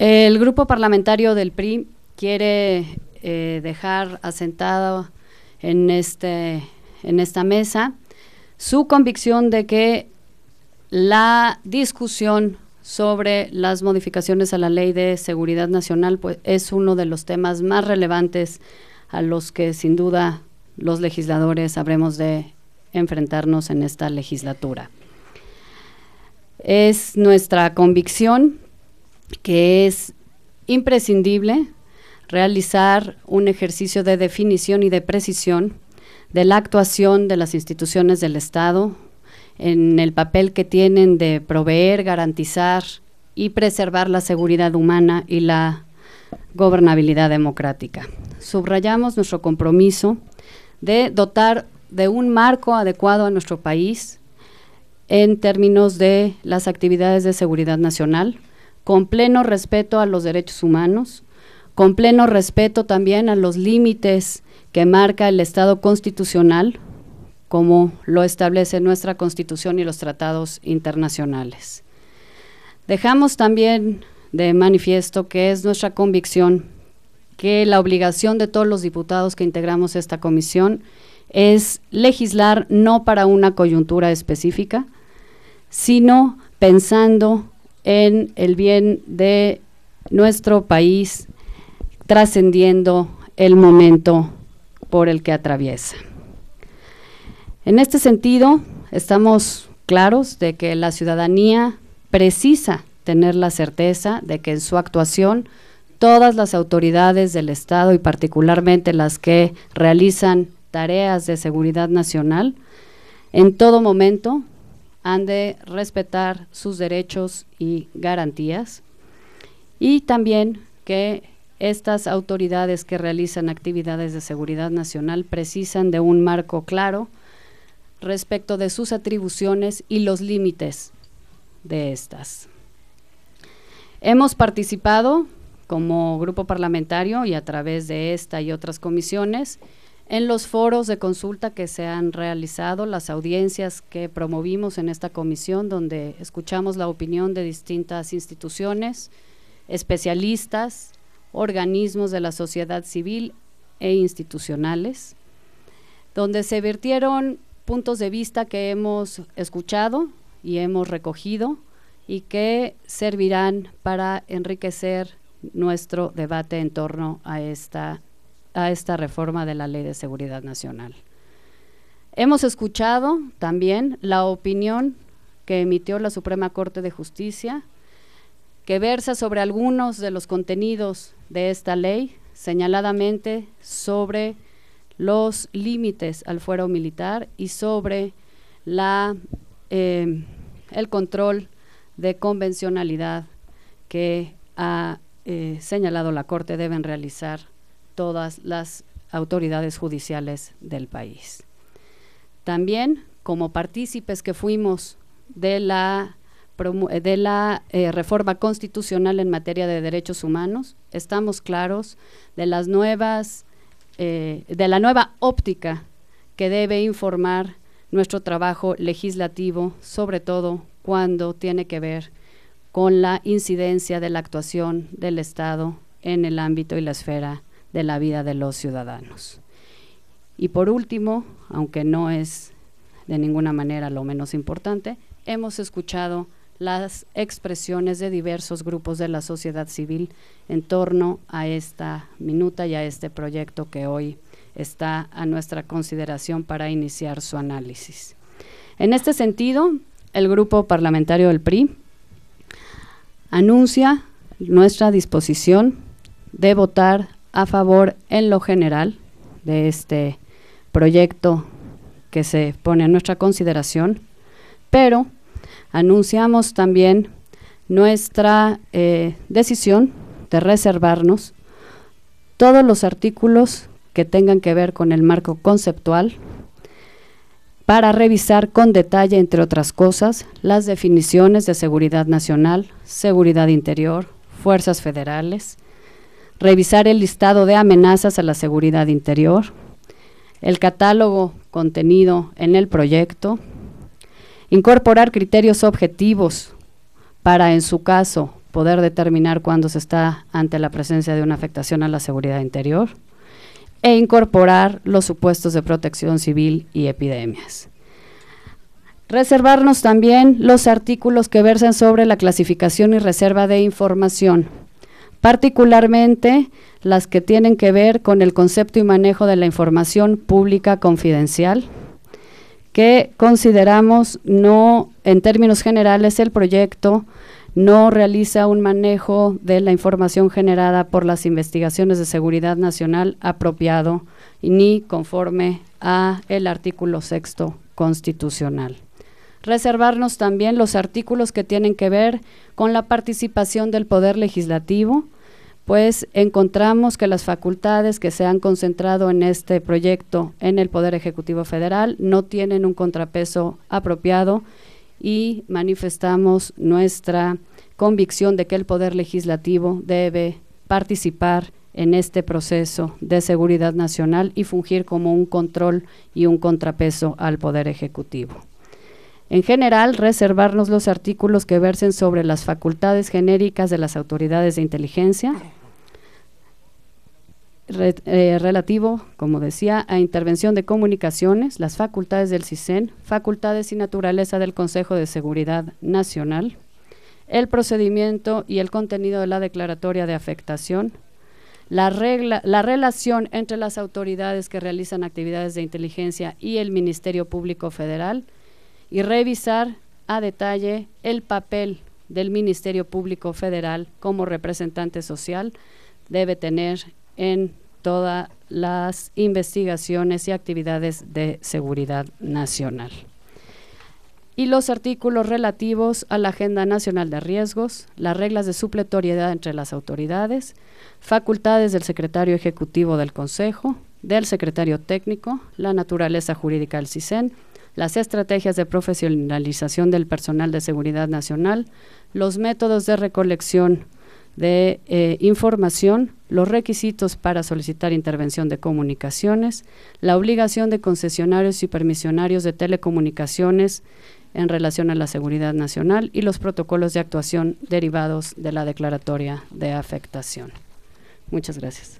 El grupo parlamentario del PRI quiere eh, dejar asentado en, este, en esta mesa su convicción de que la discusión sobre las modificaciones a la ley de seguridad nacional pues, es uno de los temas más relevantes a los que sin duda los legisladores habremos de enfrentarnos en esta legislatura. Es nuestra convicción que es imprescindible realizar un ejercicio de definición y de precisión de la actuación de las instituciones del Estado en el papel que tienen de proveer, garantizar y preservar la seguridad humana y la gobernabilidad democrática. Subrayamos nuestro compromiso de dotar de un marco adecuado a nuestro país en términos de las actividades de seguridad nacional, con pleno respeto a los derechos humanos, con pleno respeto también a los límites que marca el Estado constitucional, como lo establece nuestra Constitución y los tratados internacionales. Dejamos también de manifiesto que es nuestra convicción que la obligación de todos los diputados que integramos esta comisión es legislar no para una coyuntura específica, sino pensando en el bien de nuestro país, trascendiendo el momento por el que atraviesa. En este sentido, estamos claros de que la ciudadanía precisa tener la certeza de que en su actuación todas las autoridades del Estado y particularmente las que realizan tareas de seguridad nacional, en todo momento han de respetar sus derechos y garantías y también que estas autoridades que realizan actividades de seguridad nacional precisan de un marco claro respecto de sus atribuciones y los límites de estas. Hemos participado como grupo parlamentario y a través de esta y otras comisiones en los foros de consulta que se han realizado, las audiencias que promovimos en esta comisión, donde escuchamos la opinión de distintas instituciones, especialistas, organismos de la sociedad civil e institucionales, donde se vertieron puntos de vista que hemos escuchado y hemos recogido y que servirán para enriquecer nuestro debate en torno a esta a esta reforma de la Ley de Seguridad Nacional. Hemos escuchado también la opinión que emitió la Suprema Corte de Justicia, que versa sobre algunos de los contenidos de esta ley, señaladamente sobre los límites al fuero militar y sobre la, eh, el control de convencionalidad que ha eh, señalado la Corte deben realizar todas las autoridades judiciales del país. También, como partícipes que fuimos de la, eh, de la eh, reforma constitucional en materia de derechos humanos, estamos claros de las nuevas, eh, de la nueva óptica que debe informar nuestro trabajo legislativo, sobre todo cuando tiene que ver con la incidencia de la actuación del Estado en el ámbito y la esfera de la vida de los ciudadanos. Y por último, aunque no es de ninguna manera lo menos importante, hemos escuchado las expresiones de diversos grupos de la sociedad civil en torno a esta minuta y a este proyecto que hoy está a nuestra consideración para iniciar su análisis. En este sentido, el grupo parlamentario del PRI anuncia nuestra disposición de votar a favor en lo general de este proyecto que se pone a nuestra consideración, pero anunciamos también nuestra eh, decisión de reservarnos todos los artículos que tengan que ver con el marco conceptual para revisar con detalle, entre otras cosas, las definiciones de seguridad nacional, seguridad interior, fuerzas federales, revisar el listado de amenazas a la seguridad interior, el catálogo contenido en el proyecto, incorporar criterios objetivos para, en su caso, poder determinar cuándo se está ante la presencia de una afectación a la seguridad interior e incorporar los supuestos de protección civil y epidemias. Reservarnos también los artículos que versen sobre la clasificación y reserva de información particularmente las que tienen que ver con el concepto y manejo de la información pública confidencial, que consideramos no, en términos generales, el proyecto no realiza un manejo de la información generada por las investigaciones de seguridad nacional apropiado ni conforme a el artículo sexto constitucional reservarnos también los artículos que tienen que ver con la participación del Poder Legislativo, pues encontramos que las facultades que se han concentrado en este proyecto en el Poder Ejecutivo Federal no tienen un contrapeso apropiado y manifestamos nuestra convicción de que el Poder Legislativo debe participar en este proceso de seguridad nacional y fungir como un control y un contrapeso al Poder Ejecutivo. En general, reservarnos los artículos que versen sobre las facultades genéricas de las autoridades de inteligencia, eh, relativo, como decía, a intervención de comunicaciones, las facultades del CISEN, facultades y naturaleza del Consejo de Seguridad Nacional, el procedimiento y el contenido de la declaratoria de afectación, la, relación entre las autoridades que realizan actividades de inteligencia y el Ministerio Público Federal, y revisar a detalle el papel del Ministerio Público Federal como representante social debe tener en todas las investigaciones y actividades de seguridad nacional. Y los artículos relativos a la Agenda Nacional de Riesgos, las reglas de supletoriedad entre las autoridades, facultades del secretario ejecutivo del Consejo, del secretario técnico, la naturaleza jurídica del CISEN, las estrategias de profesionalización del personal de seguridad nacional, los métodos de recolección de eh, información, los requisitos para solicitar intervención de comunicaciones, la obligación de concesionarios y permisionarios de telecomunicaciones en relación a la seguridad nacional y los protocolos de actuación derivados de la declaratoria de afectación. Muchas gracias.